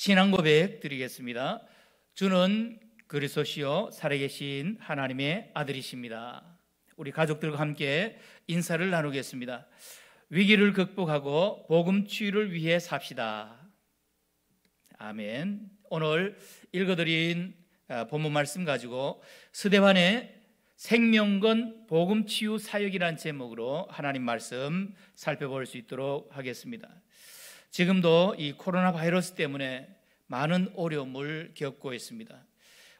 신앙 고백 드리겠습니다. 주는 그리스도시요 살아계신 하나님의 아들이십니다. 우리 가족들과 함께 인사를 나누겠습니다. 위기를 극복하고 복음 치유를 위해 삽시다. 아멘. 오늘 읽어드린 아, 본문 말씀 가지고 스데반의 생명건 복음 치유 사역이란 제목으로 하나님 말씀 살펴볼 수 있도록 하겠습니다. 지금도 이 코로나 바이러스 때문에 많은 어려움을 겪고 있습니다.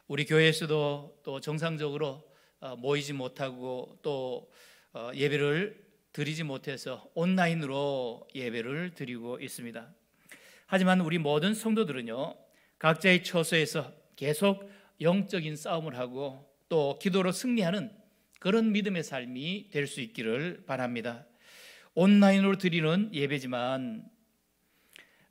우리 교회에서도 또 정상적으로 어, 모이지 못하고 또 어, 예배를 드리지 못해서 온라인으로 예배를 드리고 있습니다. 하지만 우리 모든 성도들은요, 각자의 처소에서 계속 영적인 싸움을 하고 또 기도로 승리하는 그런 믿음의 삶이 될 수 있기를 바랍니다. 온라인으로 드리는 예배지만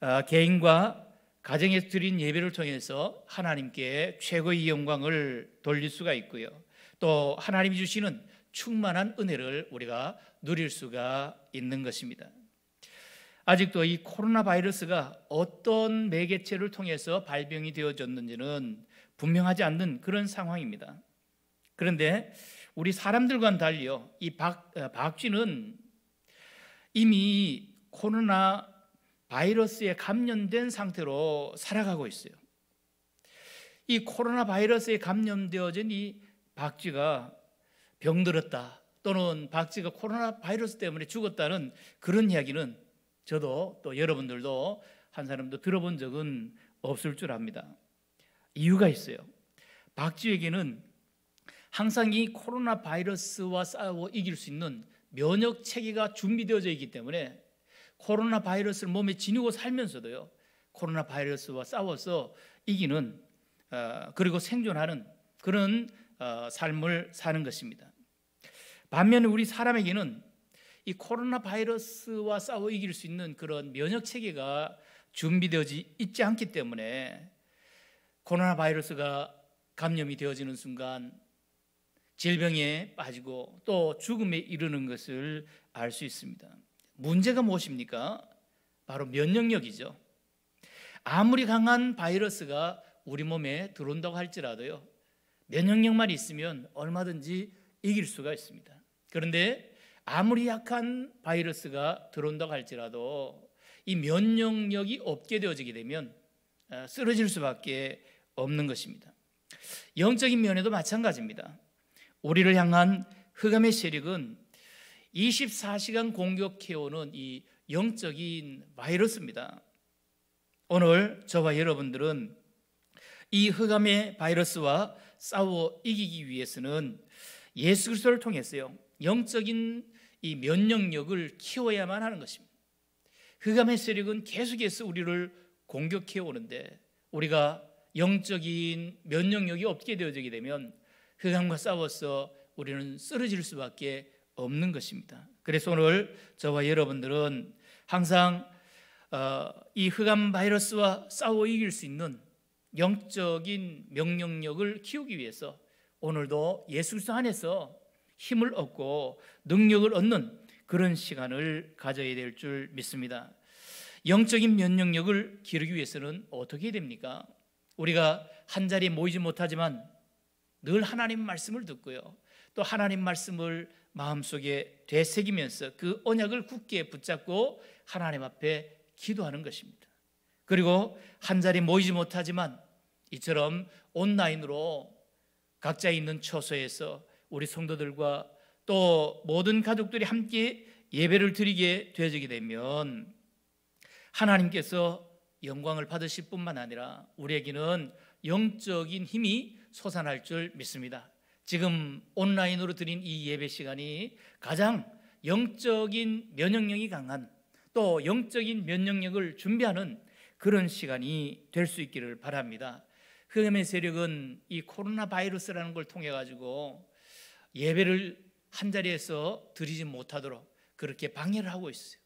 아, 개인과 가정에서 드린 예배를 통해서 하나님께 최고의 영광을 돌릴 수가 있고요. 또 하나님이 주시는 충만한 은혜를 우리가 누릴 수가 있는 것입니다. 아직도 이 코로나 바이러스가 어떤 매개체를 통해서 발병이 되어졌는지는 분명하지 않는 그런 상황입니다. 그런데 우리 사람들과는 달리요. 이 박, 어, 박쥐는 이미 코로나 바이러스에 감염된 상태로 살아가고 있어요. 이 코로나 바이러스에 감염되어진 이 박쥐가 병들었다 또는 박쥐가 코로나 바이러스 때문에 죽었다는 그런 이야기는 저도 또 여러분들도 한 사람도 들어본 적은 없을 줄 압니다. 이유가 있어요. 박쥐에게는 항상 이 코로나 바이러스와 싸워 이길 수 있는 면역 체계가 준비되어져 있기 때문에 코로나 바이러스를 몸에 지니고 살면서도요. 코로나 바이러스와 싸워서 이기는 어, 그리고 생존하는 그런 어, 삶을 사는 것입니다. 반면에 우리 사람에게는 이 코로나 바이러스와 싸워 이길 수 있는 그런 면역 체계가 준비되어 있지 않기 때문에 코로나 바이러스가 감염이 되어지는 순간 질병에 빠지고 또 죽음에 이르는 것을 알 수 있습니다. 문제가 무엇입니까? 바로 면역력이죠. 아무리 강한 바이러스가 우리 몸에 들어온다고 할지라도요. 면역력만 있으면 얼마든지 이길 수가 있습니다. 그런데 아무리 약한 바이러스가 들어온다고 할지라도 이 면역력이 없게 되어지게 되면 아, 쓰러질 수밖에 없는 것입니다. 영적인 면에도 마찬가지입니다. 우리를 향한 흑암의 세력은 24시간 공격해오는 이 영적인 바이러스입니다. 오늘 저와 여러분들은 이 흑암의 바이러스와 싸워 이기기 위해서는 예수 그리스도를 통해서요. 영적인 이 면역력을 키워야만 하는 것입니다. 흑암의 세력은 계속해서 우리를 공격해 오는데 우리가 영적인 면역력이 없게 되어지게 되면 흑암과 싸워서 우리는 쓰러질 수밖에 없는 것입니다. 그래서 오늘 저와 여러분들은 항상 어, 이 흑암 바이러스와 싸워 이길 수 있는 영적인 명령력을 키우기 위해서 오늘도 예수그리스도 안에서 힘을 얻고 능력을 얻는 그런 시간을 가져야 될 줄 믿습니다. 영적인 면역력을 기르기 위해서는 어떻게 됩니까? 우리가 한 자리에 모이지 못하지만 늘 하나님 말씀을 듣고요. 또 하나님 말씀을 마음속에 되새기면서 그 언약을 굳게 붙잡고 하나님 앞에 기도하는 것입니다. 그리고 한 자리 모이지 못하지만 이처럼 온라인으로 각자 있는 처소에서 우리 성도들과 또 모든 가족들이 함께 예배를 드리게 되어지게 되면 하나님께서 영광을 받으실 뿐만 아니라 우리에게는 영적인 힘이 솟아날 줄 믿습니다. 지금 온라인으로 드린 이 예배 시간이 가장 영적인 면역력이 강한 또 영적인 면역력을 준비하는 그런 시간이 될 수 있기를 바랍니다. 흑염의 그 세력은 이 코로나 바이러스라는 걸 통해 가지고 예배를 한 자리에서 드리지 못하도록 그렇게 방해를 하고 있어요.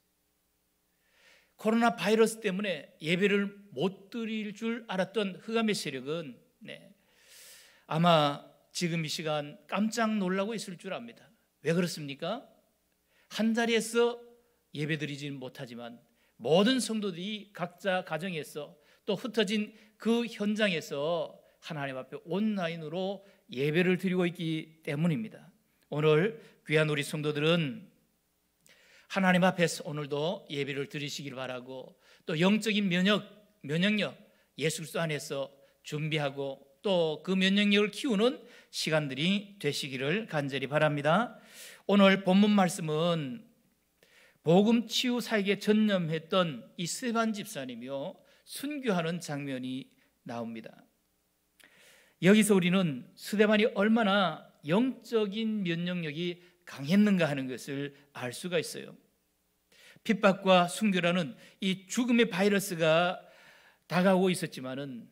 코로나 바이러스 때문에 예배를 못 드릴 줄 알았던 흑암의 세력은 네, 아마 지금 이 시간 깜짝 놀라고 있을 줄 압니다. 왜 그렇습니까? 한 자리에서 예배드리지는 못하지만 모든 성도들이 각자 가정에서 또 흩어진 그 현장에서 하나님 앞에 온라인으로 예배를 드리고 있기 때문입니다. 오늘 귀한 우리 성도들은 하나님 앞에서 오늘도 예배를 드리시길 바라고 또 영적인 면역 면역력 예수 그리스도 안에서 준비하고 또그 면역력을 키우는 시간들이 되시기를 간절히 바랍니다. 오늘 본문 말씀은 복음 치유 사역에 전념했던 이 스반 집사님이요 순교하는 장면이 나옵니다. 여기서 우리는 스데반이 얼마나 영적인 면역력이 강했는가 하는 것을 알 수가 있어요. 핍박과 순교라는 이 죽음의 바이러스가 다가오고 있었지만은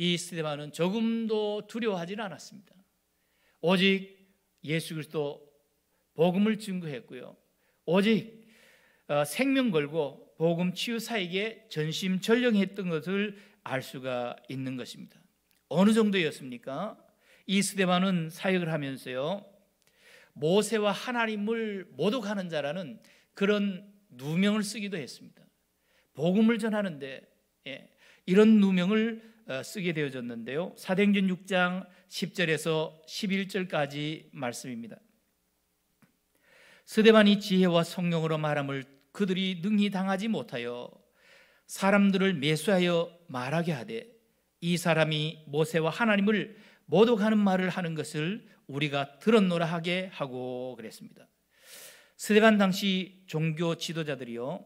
이스테반는 조금도 두려워하지는 않았습니다. 오직 예수 그리스도 복음을 증거했고요. 오직 어, 생명 걸고 복음 치유사에게 전심전령했던 것을 알 수가 있는 것입니다. 어느 정도였습니까? 이 스테반은 사역을 하면서요. 모세와 하나님을 모독하는 자라는 그런 누명을 쓰기도 했습니다. 복음을 전하는데 예, 이런 누명을 어, 쓰게 되어졌는데요. 사행전 6장 10절에서 11절까지 말씀입니다. 스데반이 지혜와 성령으로 말함을 그들이 능히 당하지 못하여 사람들을 매수하여 말하게 하되 이 사람이 모세와 하나님을 모독하는 말을 하는 것을 우리가 들었노라 하게 하고 그랬습니다. 스데반 당시 종교 지도자들이요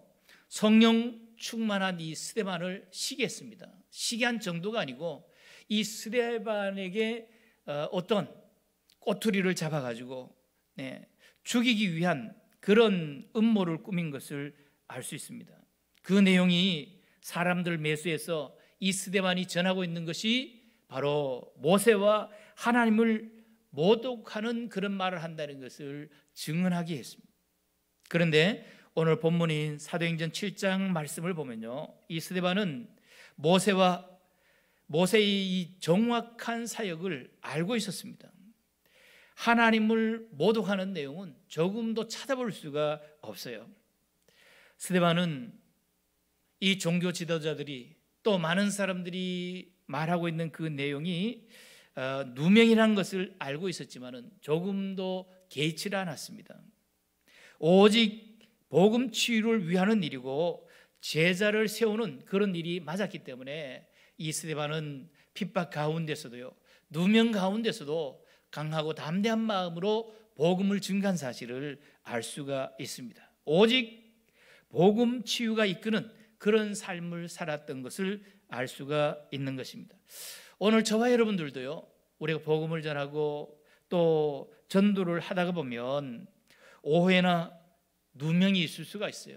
성령 충만한 이 스데반을 시기했습니다. 시기한 정도가 아니고 이 스데반에게 어, 어떤 꼬투리를 잡아가지고 네, 죽이기 위한 그런 음모를 꾸민 것을 알 수 있습니다. 그 내용이 사람들 매수해서 이 스데반이 전하고 있는 것이 바로 모세와 하나님을 모독하는 그런 말을 한다는 것을 증언하게 했습니다. 그런데 오늘 본문인 사도행전 7장 말씀을 보면요. 이 스데반은 모세와 모세의 이 정확한 사역을 알고 있었습니다. 하나님을 모독하는 내용은 조금도 찾아볼 수가 없어요. 스데반은 이 종교 지도자들이 또 많은 사람들이 말하고 있는 그 내용이 어, 누명이라 것을 알고 있었지만은 조금도 개의치 않았습니다. 오직 복음 치유를 위하는 일이고 제자를 세우는 그런 일이 맞았기 때문에 이 스데반은 핍박 가운데서도요, 누명 가운데서도 강하고 담대한 마음으로 복음을 증가한 사실을 알 수가 있습니다. 오직 복음 치유가 이끄는 그런 삶을 살았던 것을 알 수가 있는 것입니다. 오늘 저와 여러분들도요, 우리가 복음을 전하고 또 전도를 하다가 보면 오해나 누명이 있을 수가 있어요.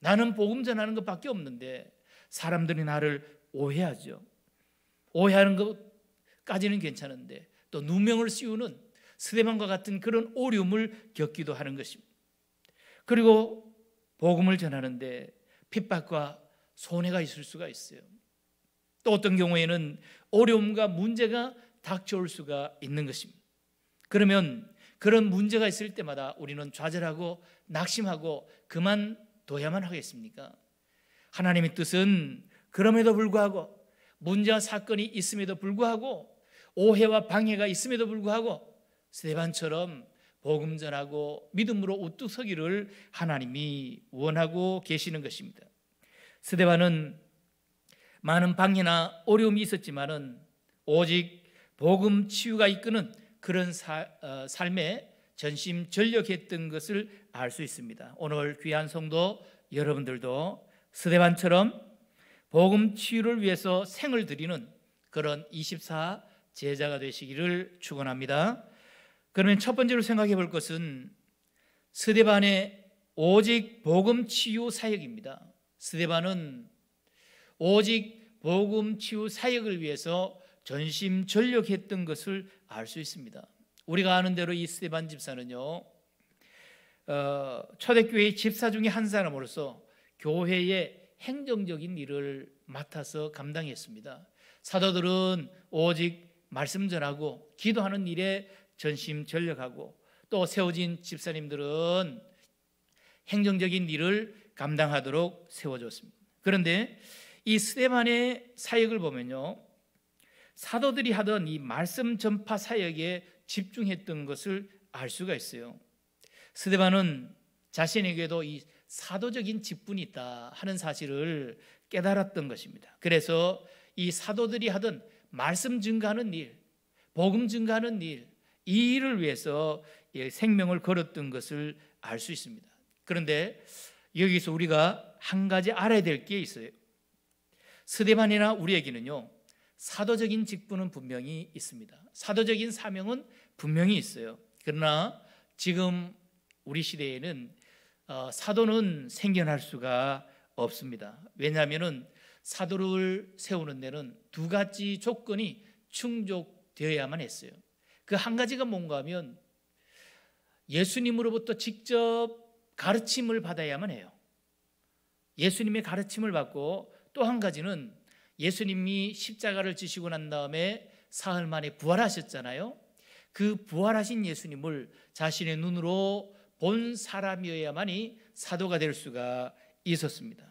나는 복음 전하는 것밖에 없는데 사람들이 나를 오해하죠. 오해하는 것까지는 괜찮은데 또 누명을 씌우는 스데반과 같은 그런 오류을 겪기도 하는 것입니다. 그리고 복음을 전하는데 핍박과 손해가 있을 수가 있어요. 또 어떤 경우에는 어려움과 문제가 닥쳐올 수가 있는 것입니다. 그러면 그런 문제가 있을 때마다 우리는 좌절하고 낙심하고 그만 둬야만 하겠습니까? 하나님의 뜻은 그럼에도 불구하고 문제와 사건이 있음에도 불구하고 오해와 방해가 있음에도 불구하고 스반처럼 복음 전하고 믿음으로 우뚝 서기를 하나님이 원하고 계시는 것입니다. 스테반은 많은 방해나 어려움이 있었지만은 오직 복음 치유가 이끄는 그런 사, 어, 삶의 전심 전력했던 것을 알 수 있습니다. 오늘 귀한 성도 여러분들도 스데반처럼 복음 치유를 위해서 생을 드리는 그런 24 제자가 되시기를 축원합니다. 그러면 첫 번째로 생각해 볼 것은 스데반의 오직 복음 치유 사역입니다. 스데반은 오직 복음 치유 사역을 위해서 전심 전력했던 것을 알 수 있습니다. 우리가 아는 대로 이 스테반 집사는요 어, 초대교회의 집사 중에 한 사람으로서 교회의 행정적인 일을 맡아서 감당했습니다. 사도들은 오직 말씀 전하고 기도하는 일에 전심 전력하고 또 세워진 집사님들은 행정적인 일을 감당하도록 세워줬습니다. 그런데 이 스테반의 사역을 보면요. 사도들이 하던 이 말씀 전파 사역에 집중했던 것을 알 수가 있어요. 스데반은 자신에게도 이 사도적인 직분이 있다 하는 사실을 깨달았던 것입니다. 그래서 이 사도들이 하던 말씀 증가하는 일, 복음 증가하는 일, 이 일을 위해서 생명을 걸었던 것을 알 수 있습니다. 그런데 여기서 우리가 한 가지 알아야 될 게 있어요. 스데반이나 우리에게는요, 사도적인 직분은 분명히 있습니다. 사도적인 사명은 분명히 있어요. 그러나 지금 우리 시대에는 어, 사도는 생겨날 수가 없습니다. 왜냐하면 사도를 세우는 데는 두 가지 조건이 충족되어야만 했어요. 그 한 가지가 뭔가 하면 예수님으로부터 직접 가르침을 받아야만 해요. 예수님의 가르침을 받고 또 한 가지는 예수님이 십자가를 지시고 난 다음에 사흘 만에 부활하셨잖아요. 그 부활하신 예수님을 자신의 눈으로 본 사람이어야만이 사도가 될 수가 있었습니다.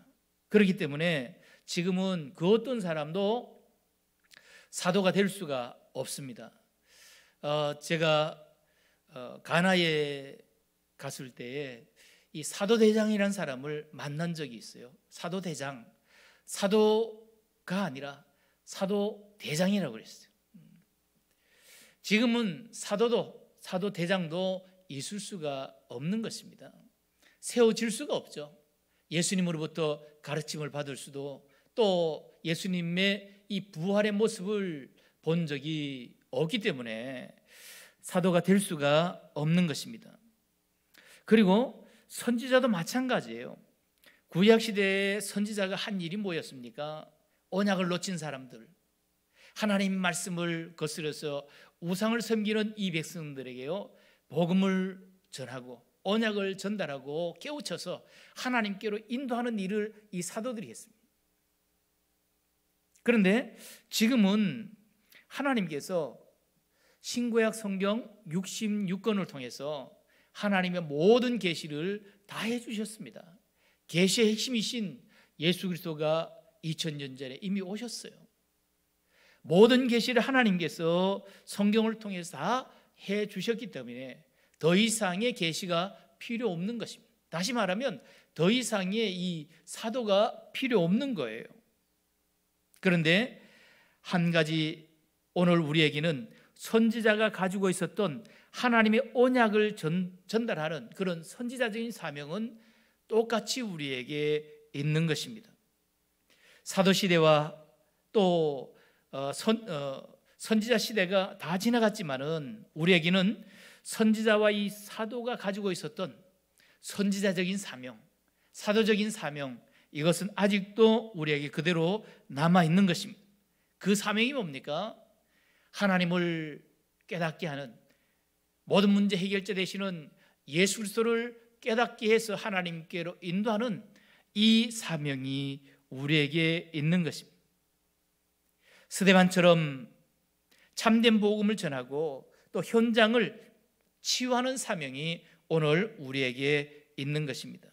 그렇기 때문에 지금은 그 어떤 사람도 사도가 될 수가 없습니다. 어, 제가 어, 가나에 갔을 때에 이 사도대장이라는 사람을 만난 적이 있어요. 사도대장. 사도 가 아니라 사도 대장이라고 그랬어요. 음. 지금은 사도도 사도 대장도 있을 수가 없는 것입니다. 세워질 수가 없죠. 예수님으로부터 가르침을 받을 수도 또 예수님의 이 부활의 모습을 본 적이 없기 때문에 사도가 될 수가 없는 것입니다. 그리고 선지자도 마찬가지예요. 구약 시대의 선지자가 한 일이 뭐였습니까? 언약을 놓친 사람들, 하나님 말씀을 거스려서 우상을 섬기는 이 백성들에게요, 복음을 전하고 언약을 전달하고 깨우쳐서 하나님께로 인도하는 일을 이 사도들이 했습니다. 그런데 지금은 하나님께서 신구약 성경 66권을 통해서 하나님의 모든 계시를 다 해주셨습니다. 계시의 핵심이신 예수 그리스도가 2000년 전에 이미 오셨어요. 모든 계시를 하나님께서 성경을 통해서 다 해 주셨기 때문에 더 이상의 계시가 필요 없는 것입니다. 다시 말하면 더 이상의 이 사도가 필요 없는 거예요. 그런데 한 가지 오늘 우리에게는 선지자가 가지고 있었던 하나님의 언약을 전, 달하는 그런 선지자적인 사명은 똑같이 우리에게 있는 것입니다. 사도시대와 또 어, 선, 어, 선지자 시대가 다 지나갔지만은 우리에게는 선지자와 이 사도가 가지고 있었던 선지자적인 사명, 사도적인 사명, 이것은 아직도 우리에게 그대로 남아 있는 것입니다. 그 사명이 뭡니까? 하나님을 깨닫게 하는 모든 문제 해결자 되시는 예수 그리스도를 깨닫게 해서 하나님께로 인도하는 이 사명이 우리에게 있는 것입니다. 스데반처럼 참된 복음을 전하고 또 현장을 치유하는 사명이 오늘 우리에게 있는 것입니다.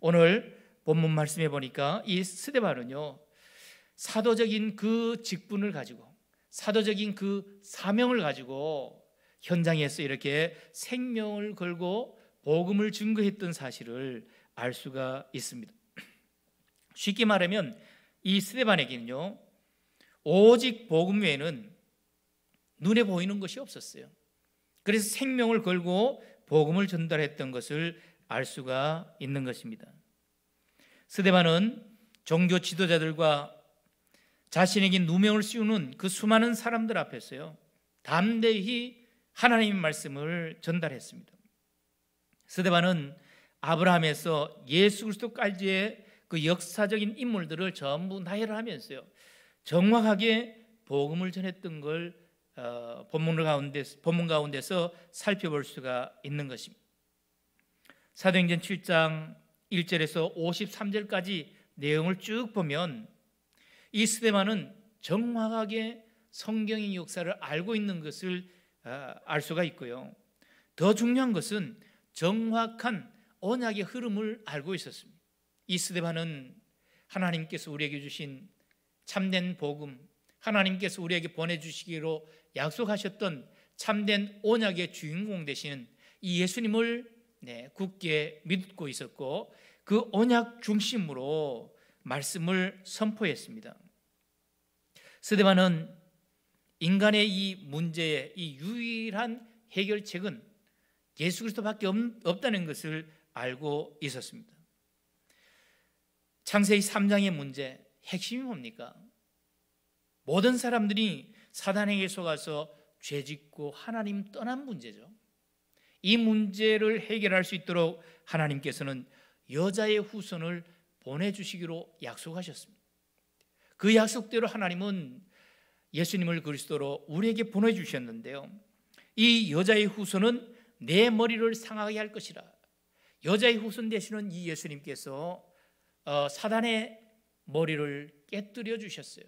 오늘 본문 말씀해 보니까 이 스데반은요 사도적인 그 직분을 가지고 사도적인 그 사명을 가지고 현장에서 이렇게 생명을 걸고 복음을 증거했던 사실을 알 수가 있습니다. 쉽게 말하면 이 스테반에게는요, 오직 복음 외에는 눈에 보이는 것이 없었어요. 그래서 생명을 걸고 복음을 전달했던 것을 알 수가 있는 것입니다. 스데반은 종교 지도자들과 자신에게 누명을 씌우는 그 수많은 사람들 앞에서요, 담대히 하나님의 말씀을 전달했습니다. 스데반은 아브라함에서 예수 그리스도까지의 그 역사적인 인물들을 전부 나열 하면서요. 정확하게 복음을 전했던 걸 어, 본문 가운데 본문 가운데서 살펴볼 수가 있는 것입니다. 사도행전 7장 1절에서 53절까지 내용을 쭉 보면 이 스데마는 정확하게 성경의 역사를 알고 있는 것을 어, 알 수가 있고요. 더 중요한 것은 정확한 언약의 흐름을 알고 있었습니다. 이 스데반은 하나님께서 우리에게 주신 참된 복음, 하나님께서 우리에게 보내주시기로 약속하셨던 참된 언약의 주인공 되시는 이 예수님을 네, 굳게 믿고 있었고 그 언약 중심으로 말씀을 선포했습니다. 스데반은 인간의 이 문제의 이 유일한 해결책은 예수 그리스도밖에 없, 다는 것을 알고 있었습니다. 창세기 3장의 문제 핵심이 뭡니까? 모든 사람들이 사단에게 속아서 죄짓고 하나님 떠난 문제죠. 이 문제를 해결할 수 있도록 하나님께서는 여자의 후손을 보내주시기로 약속하셨습니다. 그 약속대로 하나님은 예수님을 그리스도로 우리에게 보내주셨는데요. 이 여자의 후손은 내 머리를 상하게 할 것이라. 여자의 후손 되시는 이 예수님께서 어, 사단의 머리를 깨뜨려 주셨어요.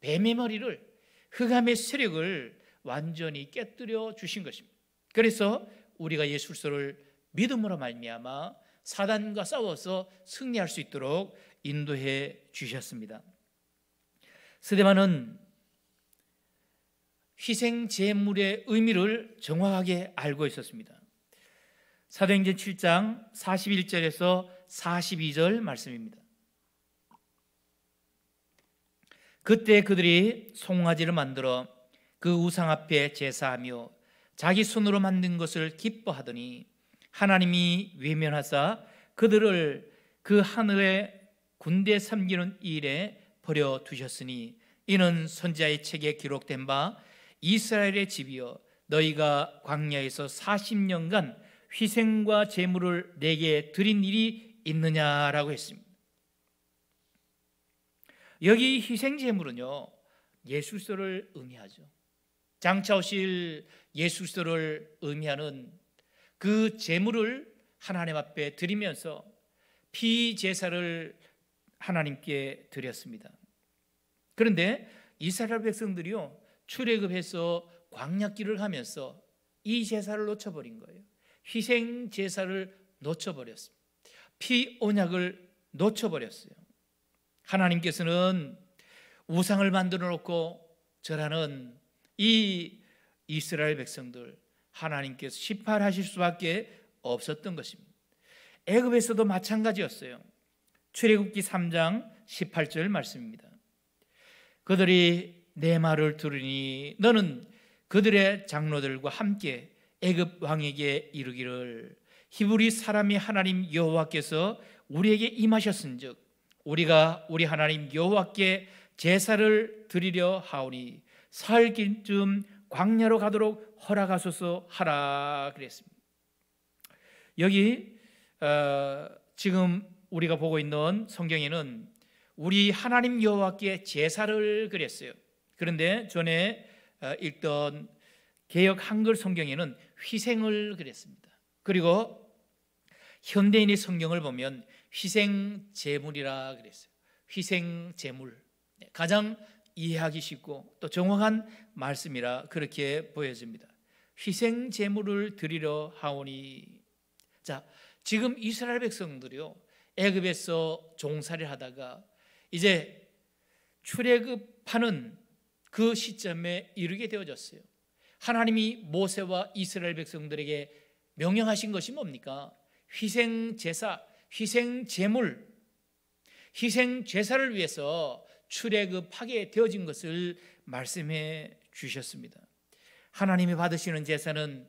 뱀의 머리를 흑암의 세력을 완전히 깨뜨려 주신 것입니다. 그래서 우리가 예수 를 믿음으로 말미암아 사단과 싸워서 승리할 수 있도록 인도해 주셨습니다. 스데반은 희생 제물의 의미를 정확하게 알고 있었습니다. 사도행전 7장 41절에서 42절 말씀입니다. 그때 그들이 송아지를 만들어 그 우상 앞에 제사하며 자기 손으로 만든 것을 기뻐하더니 하나님이 외면하사 그들을 그 하늘의 군대 섬기는 일에 버려 두셨으니 이는 선지자의 책에 기록된 바 이스라엘의 집이여 너희가 광야에서 40년간 희생과 제물을 내게 드린 일이 있느냐라고 했습니다. 여기 희생 제물은요. 예수스를 의미하죠. 장차 오실 예수스를 의미하는 그 제물을 하나님 앞에 드리면서 피 제사를 하나님께 드렸습니다. 그런데 이스라엘 백성들이요. 출애굽해서 광약길을 가면서 이 제사를 놓쳐버린 거예요. 희생 제사를 놓쳐버렸습니다. 피 언약을 놓쳐버렸어요. 하나님께서는 우상을 만들어 놓고 저라는 이 이스라엘 백성들 하나님께서 심판하실 수밖에 없었던 것입니다. 애굽에서도 마찬가지였어요. 출애굽기 3장 18절 말씀입니다. 그들이 내 말을 들으니 너는 그들의 장로들과 함께 애굽 왕에게 이르기를 히브리 사람이 하나님 여호와께서 우리에게 임하셨은즉 우리가 우리 하나님 여호와께 제사를 드리려 하오니 사흘쯤 광야로 가도록 허락하소서 하라 그랬습니다. 여기 어, 지금 우리가 보고 있는 성경에는 우리 하나님 여호와께 제사를 그랬어요. 그런데 전에 어, 읽던 개역 한글 성경에는 희생을 그랬습니다. 그리고 현대인의 성경을 보면 희생 제물이라 그랬어요. 희생 제물. 네, 가장 이해하기 쉽고 또 정확한 말씀이라 그렇게 보여집니다. 희생 제물을 드리려 하오니. 자, 지금 이스라엘 백성들이요. 애굽에서 종살이를 하다가 이제 출애굽하는 그 시점에 이르게 되어졌어요. 하나님이 모세와 이스라엘 백성들에게 명령하신 것이 뭡니까? 희생 제사, 희생 제물, 희생 제사를 위해서 출애굽하게 되어진 것을 말씀해 주셨습니다. 하나님이 받으시는 제사는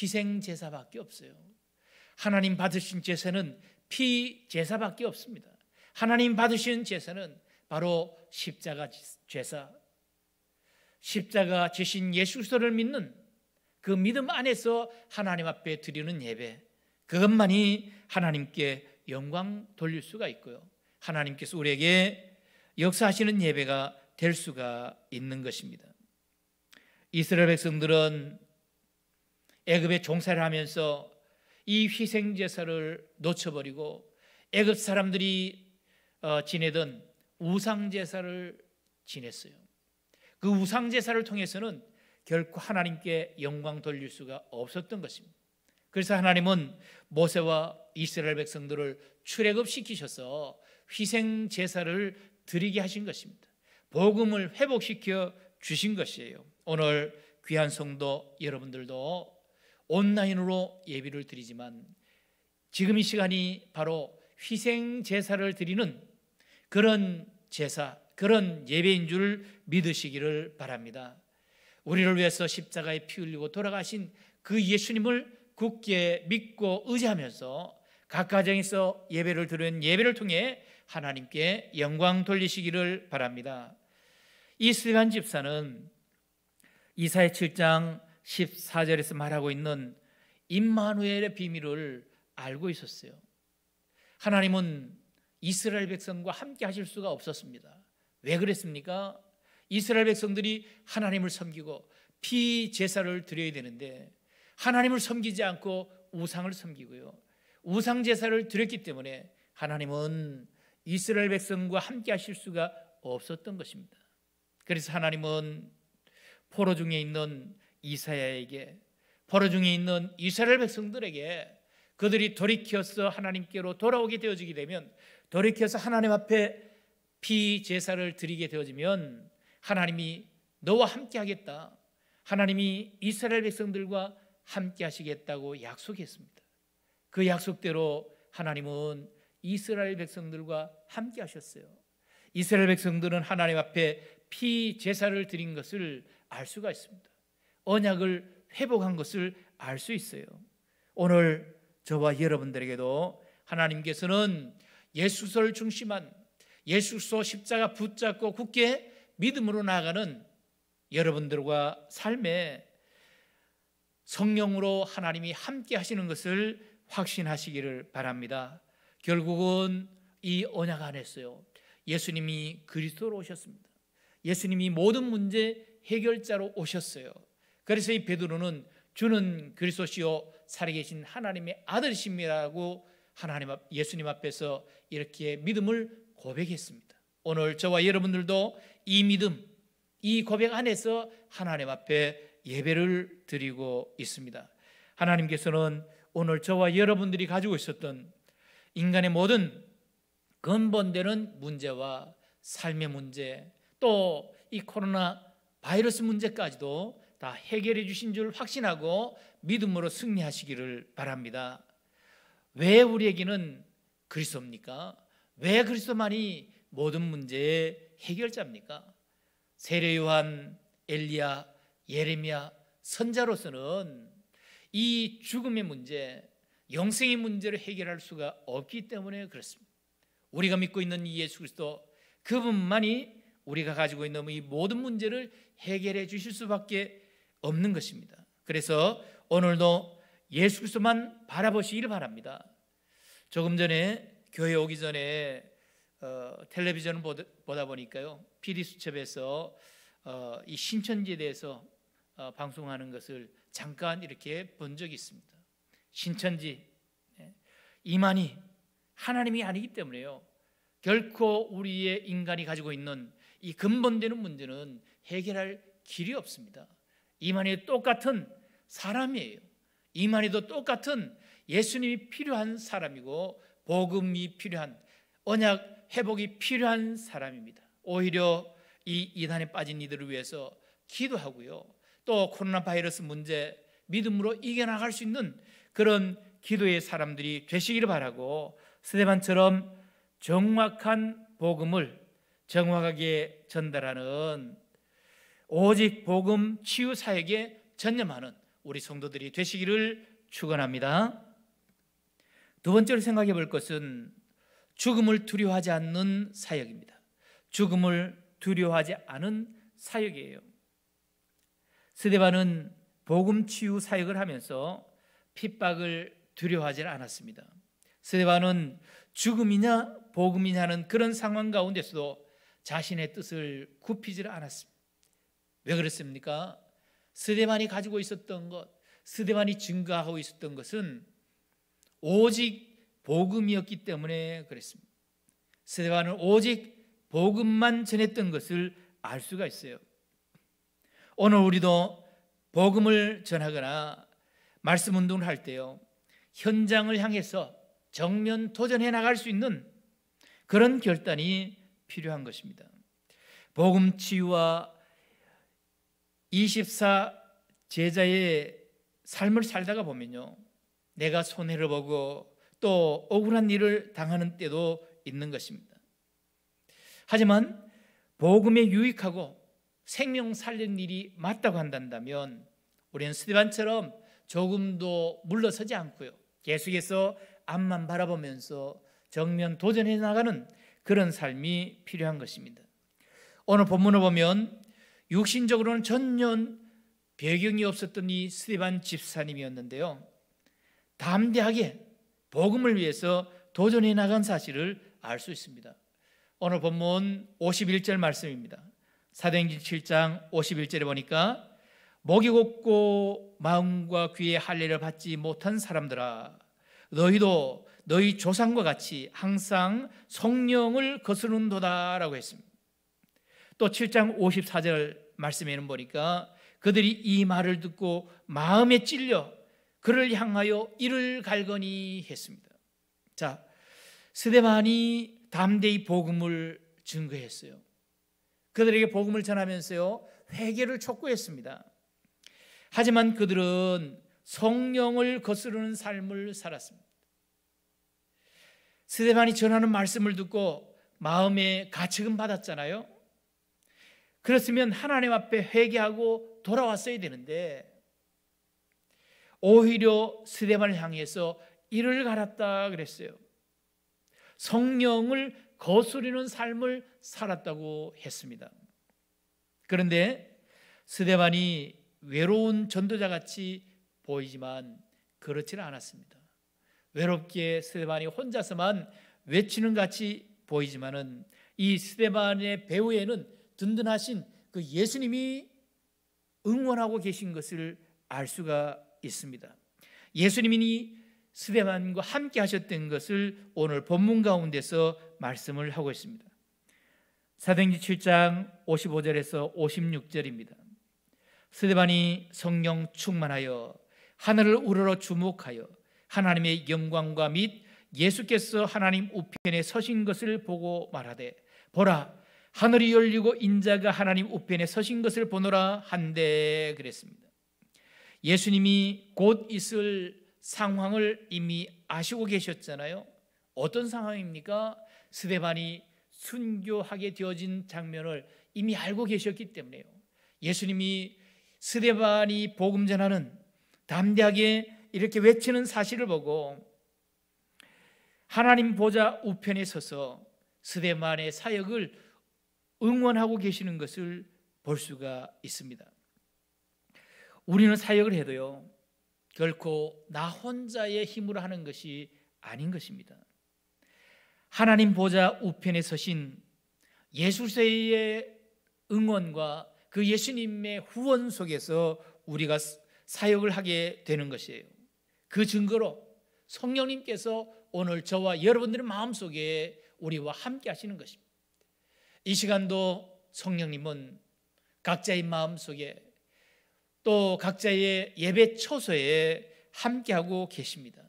희생 제사밖에 없어요. 하나님 받으신 제사는 피 제사밖에 없습니다. 하나님 받으시 제사는 바로 십자가 제사. 십자가 지신 예수 그리스도를 믿는 그 믿음 안에서 하나님 앞에 드리는 예배. 그것만이 하나님께 영광 돌릴 수가 있고요. 하나님께서 우리에게 역사하시는 예배가 될 수가 있는 것입니다. 이스라엘 백성들은 애굽의 종사를 하면서 이 희생 제사를 놓쳐버리고 애굽 사람들이 어, 지내던 우상 제사를 지냈어요. 그 우상 제사를 통해서는 결코 하나님께 영광 돌릴 수가 없었던 것입니다. 그래서 하나님은 모세와 이스라엘 백성들을 출애굽시키셔서 희생 제사를 드리게 하신 것입니다. 복음을 회복시켜 주신 것이에요. 오늘 귀한 성도 여러분들도 온라인으로 예비를 드리지만 지금 이 시간이 바로 희생 제사를 드리는 그런 제사, 그런 예배인 줄 믿으시기를 바랍니다. 우리를 위해서 십자가에 피 흘리고 돌아가신 그 예수님을 굳게 믿고 의지하면서 각 가정에서 예배를 드리는 예배를 통해 하나님께 영광 돌리시기를 바랍니다. 이스반 집사는 이사의 7장 14절에서 말하고 있는 임마누엘의 비밀을 알고 있었어요. 하나님은 이스라엘 백성과 함께 하실 수가 없었습니다. 왜 그랬습니까? 이스라엘 백성들이 하나님을 섬기고 피제사를 드려야 되는데 하나님을 섬기지 않고 우상을 섬기고요. 우상 제사를 드렸기 때문에 하나님은 이스라엘 백성과 함께 하실 수가 없었던 것입니다. 그래서 하나님은 포로 중에 있는 이사야에게 포로 중에 있는 이스라엘 백성들에게 그들이 돌이켜서 하나님께로 돌아오게 되어지게 되면 돌이켜서 하나님 앞에 피 제사를 드리게 되어지면 하나님이 너와 함께 하겠다. 하나님이 이스라엘 백성들과 함께 하시겠다고 약속했습니다. 그 약속대로 하나님은 이스라엘 백성들과 함께 하셨어요. 이스라엘 백성들은 하나님 앞에 피 제사를 드린 것을 알 수가 있습니다. 언약을 회복한 것을 알 수 있어요. 오늘 저와 여러분들에게도 하나님께서는 예수서 중심한 예수서 십자가 붙잡고 굳게 믿음으로 나아가는 여러분들과 삶의 성령으로 하나님이 함께 하시는 것을 확신하시기를 바랍니다. 결국은 이 언약 안에서요. 예수님이 그리스도로 오셨습니다. 예수님이 모든 문제 해결자로 오셨어요. 그래서 이 베드로는 주는 그리스도시요 살아계신 하나님의 아들이십니다라고 하나님 앞 예수님 앞에서 이렇게 믿음을 고백했습니다. 오늘 저와 여러분들도 이 믿음, 이 고백 안에서 하나님 앞에 예배를 드리고 있습니다. 하나님께서는 오늘 저와 여러분들이 가지고 있었던 인간의 모든 근본되는 문제와 삶의 문제 또 이 코로나 바이러스 문제까지도 다 해결해 주신 줄 확신하고 믿음으로 승리하시기를 바랍니다. 왜 우리에게는 그리스도입니까? 왜 그리스도만이 모든 문제의 해결자입니까? 세례 요한, 엘리야, 예레미야 선자로서는 이 죽음의 문제, 영생의 문제를 해결할 수가 없기 때문에 그렇습니다. 우리가 믿고 있는 이 예수 그리스도 그분만이 우리가 가지고 있는 이 모든 문제를 해결해 주실 수밖에 없는 것입니다. 그래서 오늘도 예수 그리스도만 바라보시길 바랍니다. 조금 전에 교회 오기 전에 어, 텔레비전을 보다, 보다 보니까요. 피디 수첩에서 어, 이 신천지에 대해서 어, 방송하는 것을 잠깐 이렇게 본 적이 있습니다. 신천지 네. 이만희 하나님이 아니기 때문에요. 결코 우리의 인간이 가지고 있는 이 근본되는 문제는 해결할 길이 없습니다. 이만희 똑같은 사람이에요. 이만희도 똑같은 예수님이 필요한 사람이고 복음이 필요한 언약 회복이 필요한 사람입니다. 오히려 이 이단에 빠진 이들을 위해서 기도하고요. 또 코로나 바이러스 문제 믿음으로 이겨나갈 수 있는 그런 기도의 사람들이 되시기를 바라고 스테반처럼 정확한 복음을 정확하게 전달하는 오직 복음 치유 사역에 전념하는 우리 성도들이 되시기를 축원합니다. 두 번째로 생각해 볼 것은 죽음을 두려워하지 않는 사역입니다. 죽음을 두려워하지 않은 사역이에요. 스데반은 복음 치유 사역을 하면서 핍박을 두려워하지 않았습니다. 스데반은 죽음이냐 복음이냐는 그런 상황 가운데서도 자신의 뜻을 굽히질 않았습니다. 왜 그렇습니까? 스데반이 가지고 있었던 것, 스데반이 증거하고 있었던 것은 오직 복음이었기 때문에 그랬습니다. 스데반은 오직 복음만 전했던 것을 알 수가 있어요. 오늘 우리도 복음을 전하거나 말씀 운동을 할 때요. 현장을 향해서 정면 도전해 나갈 수 있는 그런 결단이 필요한 것입니다. 복음 치유와 24 제자의 삶을 살다가 보면요. 내가 손해를 보고 또 억울한 일을 당하는 때도 있는 것입니다. 하지만 복음에 유익하고 생명 살리는 일이 맞다고 한다면 우리는 스티반처럼 조금도 물러서지 않고요. 계속해서 앞만 바라보면서 정면 도전해 나가는 그런 삶이 필요한 것입니다. 오늘 본문을 보면 육신적으로는 전혀 배경이 없었던 이스티반 집사님이었는데요. 담대하게 복음을 위해서 도전해 나간 사실을 알 수 있습니다. 오늘 본문 51절 말씀입니다. 사도행전 7장 51절에 보니까 목이 곱고 마음과 귀에 할례를 받지 못한 사람들아 너희도 너희 조상과 같이 항상 성령을 거스른도다라고 했습니다. 또 7장 54절 말씀에는 보니까 그들이 이 말을 듣고 마음에 찔려 그를 향하여 이를 갈거니 했습니다. 자, 스데반이 담대히 복음을 증거했어요. 그들에게 복음을 전하면서요 회개를 촉구했습니다. 하지만 그들은 성령을 거스르는 삶을 살았습니다. 스테반이 전하는 말씀을 듣고 마음에 가책은 받았잖아요. 그렇으면 하나님 앞에 회개하고 돌아왔어야 되는데 오히려 스테반을 향해서 이를 갈았다 그랬어요. 성령을 거스르는 삶을 살았다고 했습니다. 그런데 스데반이 외로운 전도자 같이 보이지만 그렇지는 않았습니다. 외롭게 스데반이 혼자서만 외치는 같이 보이지만은 이 스데반의 배후에는 든든하신 그 예수님이 응원하고 계신 것을 알 수가 있습니다. 예수님이 스데반과 함께 하셨던 것을 오늘 본문 가운데서 말씀을 하고 있습니다. 사도행전 7장 55절에서 56절입니다. 스데반이 성령 충만하여 하늘을 우러러 주목하여 하나님의 영광과 및 예수께서 하나님 우편에 서신 것을 보고 말하되 보라 하늘이 열리고 인자가 하나님 우편에 서신 것을 보노라 한데 그랬습니다. 예수님이 곧 있을 상황을 이미 아시고 계셨잖아요. 어떤 상황입니까? 스데반이 순교하게 되어진 장면을 이미 알고 계셨기 때문에요. 예수님이 스데반이 복음 전하는 담대하게 이렇게 외치는 사실을 보고 하나님 보좌 우편에 서서 스데반의 사역을 응원하고 계시는 것을 볼 수가 있습니다. 우리는 사역을 해도요. 결코 나 혼자의 힘으로 하는 것이 아닌 것입니다. 하나님 보좌 우편에 서신 예수세의 응원과 그 예수님의 후원 속에서 우리가 사역을 하게 되는 것이에요. 그 증거로 성령님께서 오늘 저와 여러분들의 마음속에 우리와 함께 하시는 것입니다. 이 시간도 성령님은 각자의 마음속에 또 각자의 예배 초소에 함께하고 계십니다.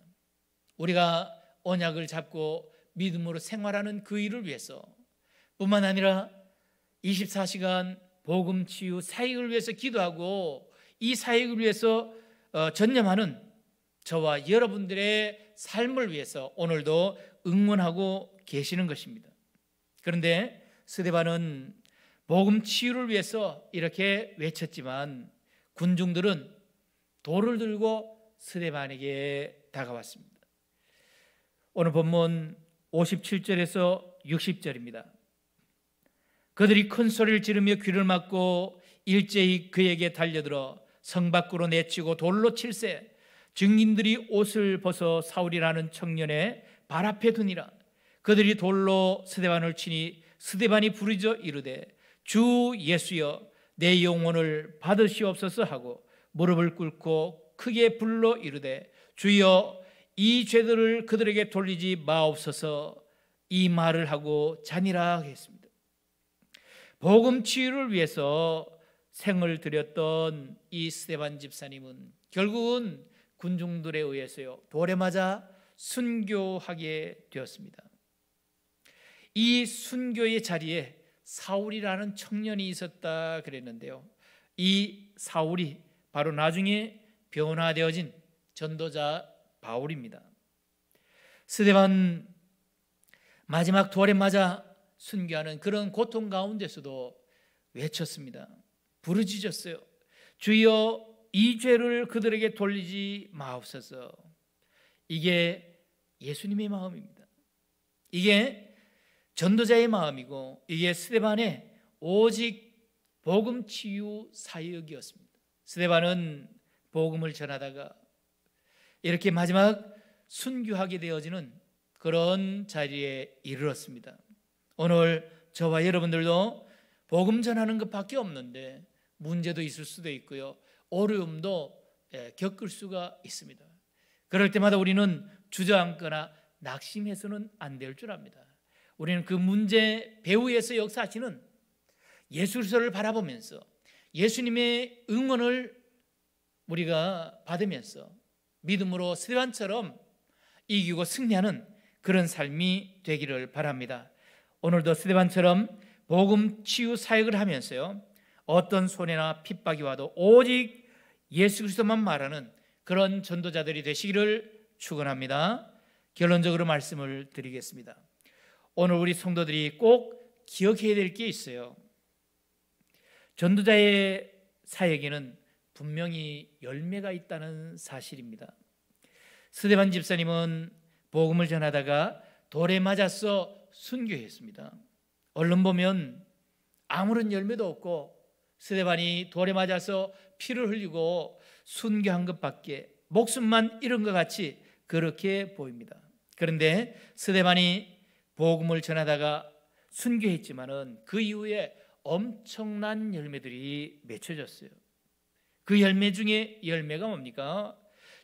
우리가 언약을 잡고 믿음으로 생활하는 그 일을 위해서 뿐만 아니라 24시간 복음 치유 사역을 위해서 기도하고 이 사역을 위해서 어, 전념하는 저와 여러분들의 삶을 위해서 오늘도 응원하고 계시는 것입니다. 그런데 스데반은 복음 치유를 위해서 이렇게 외쳤지만 군중들은 돌을 들고 스데반에게 다가왔습니다. 오늘 본문 57절에서 60절입니다. 그들이 큰 소리를 지르며 귀를 막고 일제히 그에게 달려들어 성 밖으로 내치고 돌로 칠세 증인들이 옷을 벗어 사울이라는 청년의 발 앞에 두니라 그들이 돌로 스데반을 치니 스데반이 부르짖 이르되 주 예수여 내 영혼을 받으시옵소서 하고 무릎을 꿇고 크게 불러 이르되 주여 이 죄들을 그들에게 돌리지 마옵소서 이 말을 하고 잔이라 했습니다. 복음 치유를 위해서 생을 드렸던 이 스테반 집사님은 결국은 군중들에 의해서요 돌에 맞아 순교하게 되었습니다. 이 순교의 자리에 사울이라는 청년이 있었다 그랬는데요. 이 사울이 바로 나중에 변화되어진 전도자 바울입니다. 스데반 마지막 두에 맞아 순교하는 그런 고통 가운데서도 외쳤습니다. 부르짖었어요. 주여 이 죄를 그들에게 돌리지 마옵소서. 이게 예수님의 마음입니다. 이게 전도자의 마음이고 이게 스데반의 오직 복음 치유 사역이었습니다. 스데반은 복음을 전하다가 이렇게 마지막 순교하게 되어지는 그런 자리에 이르렀습니다. 오늘 저와 여러분들도 복음 전하는 것밖에 없는데 문제도 있을 수도 있고요. 어려움도 예, 겪을 수가 있습니다. 그럴 때마다 우리는 주저앉거나 낙심해서는 안 될 줄 압니다. 우리는 그 문제 배후에서 역사하시는 예술서를 바라보면서 예수님의 응원을 우리가 받으면서 믿음으로 스테반처럼 이기고 승리하는 그런 삶이 되기를 바랍니다. 오늘도 스테반처럼 복음 치유 사역을 하면서요. 어떤 손해나 핍박이 와도 오직 예수 그리스도만 말하는 그런 전도자들이 되시기를 축원합니다. 결론적으로 말씀을 드리겠습니다. 오늘 우리 성도들이 꼭 기억해야 될 게 있어요. 전도자의 사역에는 분명히 열매가 있다는 사실입니다. 스데반 집사님은 복음을 전하다가 돌에 맞아서 순교했습니다. 얼른 보면 아무런 열매도 없고 스데반이 돌에 맞아서 피를 흘리고 순교한 것밖에 목숨만 잃은 것 같이 그렇게 보입니다. 그런데 스데반이 복음을 전하다가 순교했지만은 그 이후에 엄청난 열매들이 맺혀졌어요. 그 열매 중에 열매가 뭡니까?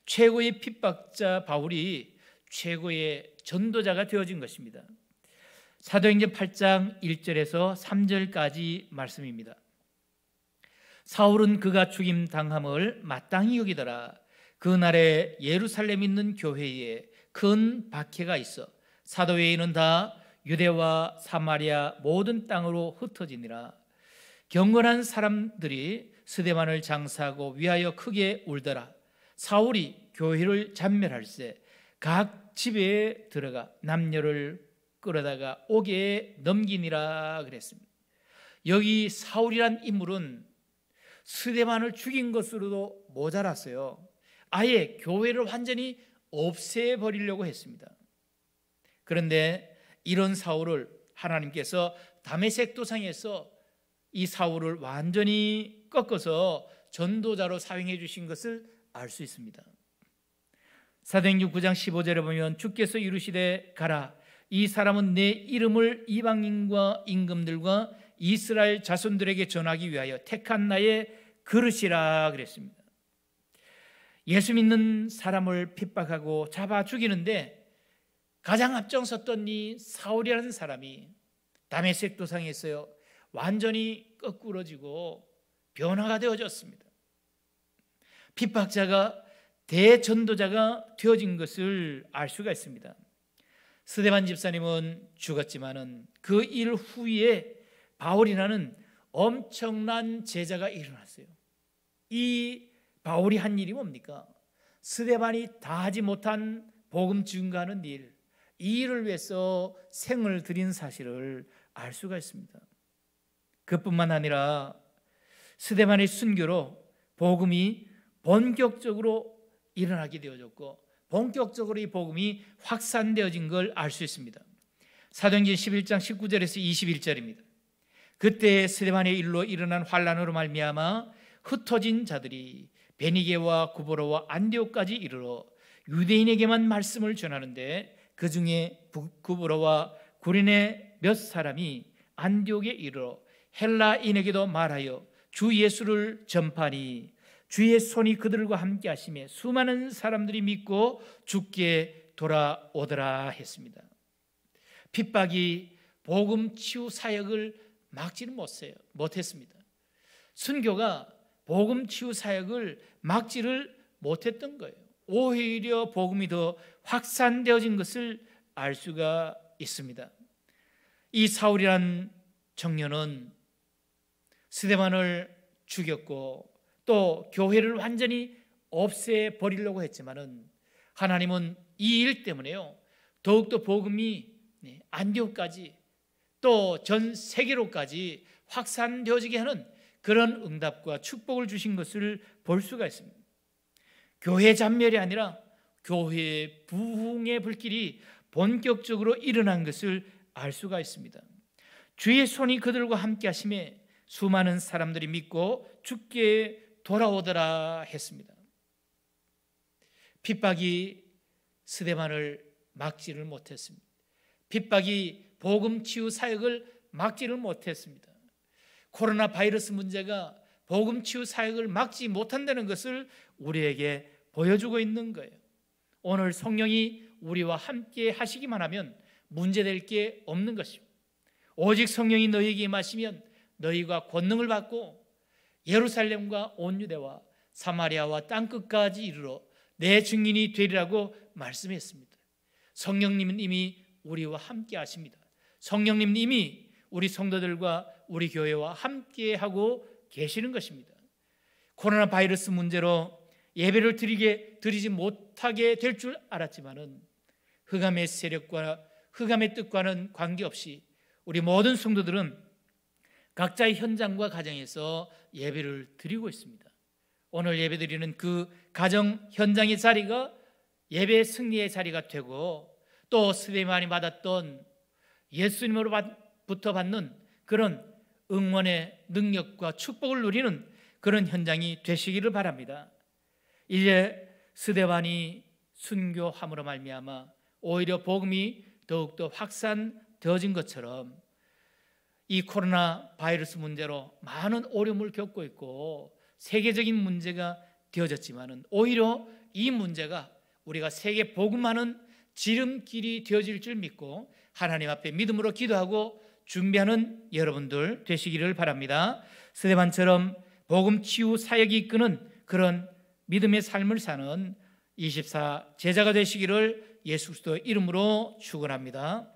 최고의 핍박자 바울이 최고의 전도자가 되어진 것입니다. 사도행전 8장 1절에서 3절까지 말씀입니다. 사울은 그가 죽임 당함을 마땅히 여기더라. 그날에 예루살렘 있는 교회에 큰 박해가 있어 사도 외에는 다 유대와 사마리아 모든 땅으로 흩어지니라. 경건한 사람들이 스데반을 장사하고 위하여 크게 울더라. 사울이 교회를 잔멸할세 각 집에 들어가 남녀를 끌어다가 옥에 넘기니라 그랬습니다. 여기 사울이란 인물은 스데반을 죽인 것으로도 모자랐어요. 아예 교회를 완전히 없애버리려고 했습니다. 그런데 이런 사울을 하나님께서 담에색 도상에서 이 사울을 완전히 꺾어서 전도자로 사용해 주신 것을 알 수 있습니다. 사도행전 9장 15절에 보면 주께서 이루시되 가라 이 사람은 내 이름을 이방인과 임금들과 이스라엘 자손들에게 전하기 위하여 택한 나의 그릇이라 그랬습니다. 예수 믿는 사람을 핍박하고 잡아 죽이는데 가장 앞장섰던 이 사울이라는 사람이 담에색 도상에서요 완전히 거꾸러지고 변화가 되어졌습니다. 핍박자가 대전도자가 되어진 것을 알 수가 있습니다. 스데반 집사님은 죽었지만은 그 일 후에 바울이라는 엄청난 제자가 일어났어요. 이 바울이 한 일이 뭡니까? 스데반이 다 하지 못한 복음 증가하는 일, 이 일을 위해서 생을 들인 사실을 알 수가 있습니다. 그뿐만 아니라 스데반의 순교로 복음이 본격적으로 일어나게 되어졌고 본격적으로 이 복음이 확산되어진 걸 알 수 있습니다. 사도행전 11장 19절에서 21절입니다. 그때 스데반의 일로 일어난 환란으로 말미암아 흩어진 자들이 베니게와 구보로와 안디오까지 이르러 유대인에게만 말씀을 전하는데 그 중에 구보로와 구린의 몇 사람이 안디옥에 이르러 헬라인에게도 말하여 주 예수를 전파하니 주의 손이 그들과 함께 하심에 수많은 사람들이 믿고 죽게 돌아오더라 했습니다. 핍박이 복음 치유 사역을 막지는 못해요. 못했습니다. 순교가 복음 치유 사역을 막지를 못했던 거예요. 오히려 복음이 더 확산되어진 것을 알 수가 있습니다. 이 사울이란 청년은 스데반을 죽였고 또 교회를 완전히 없애 버리려고 했지만은 하나님은 이 일 때문에요. 더욱더 복음이 네, 안디옥까지 또 전 세계로까지 확산되어지게 하는 그런 응답과 축복을 주신 것을 볼 수가 있습니다. 교회 잔멸이 아니라 교회 부흥의 불길이 본격적으로 일어난 것을 알 수가 있습니다. 주의 손이 그들과 함께 하심에 수많은 사람들이 믿고 죽게 돌아오더라 했습니다. 핍박이 스데반을 막지를 못했습니다. 핍박이 복음 치유 사역을 막지를 못했습니다. 코로나 바이러스 문제가 복음 치유 사역을 막지 못한다는 것을 우리에게 보여주고 있는 거예요. 오늘 성령이 우리와 함께 하시기만 하면 문제될 게 없는 것입니다. 오직 성령이 너희에게 임하시면 너희가 권능을 받고 예루살렘과 온 유대와 사마리아와 땅 끝까지 이르러 내 증인이 되리라고 말씀했습니다. 성령님은 이미 우리와 함께 하십니다. 성령님은 이미 우리 성도들과 우리 교회와 함께 하고 계시는 것입니다. 코로나 바이러스 문제로 예배를 드리게 드리지 못하게 될 줄 알았지만은 흑암의 세력과 흑암의 뜻과는 관계없이 우리 모든 성도들은 각자의 현장과 가정에서 예배를 드리고 있습니다. 오늘 예배 드리는 그 가정 현장의 자리가 예배 승리의 자리가 되고 또 스베만이 받았던 예수님으로부터 받는 그런 응원의 능력과 축복을 누리는 그런 현장이 되시기를 바랍니다. 이제 스데반이 순교함으로 말미암아 오히려 복음이 더욱더 확산되어진 것처럼 이 코로나 바이러스 문제로 많은 어려움을 겪고 있고 세계적인 문제가 되어졌지만은 오히려 이 문제가 우리가 세계 복음하는 지름길이 되어질 줄 믿고 하나님 앞에 믿음으로 기도하고 준비하는 여러분들 되시기를 바랍니다. 스테반처럼 복음 치유 사역이 이끄는 그런 믿음의 삶을 사는 24 제자가 되시기를 예수 그리스도 이름으로 축원합니다.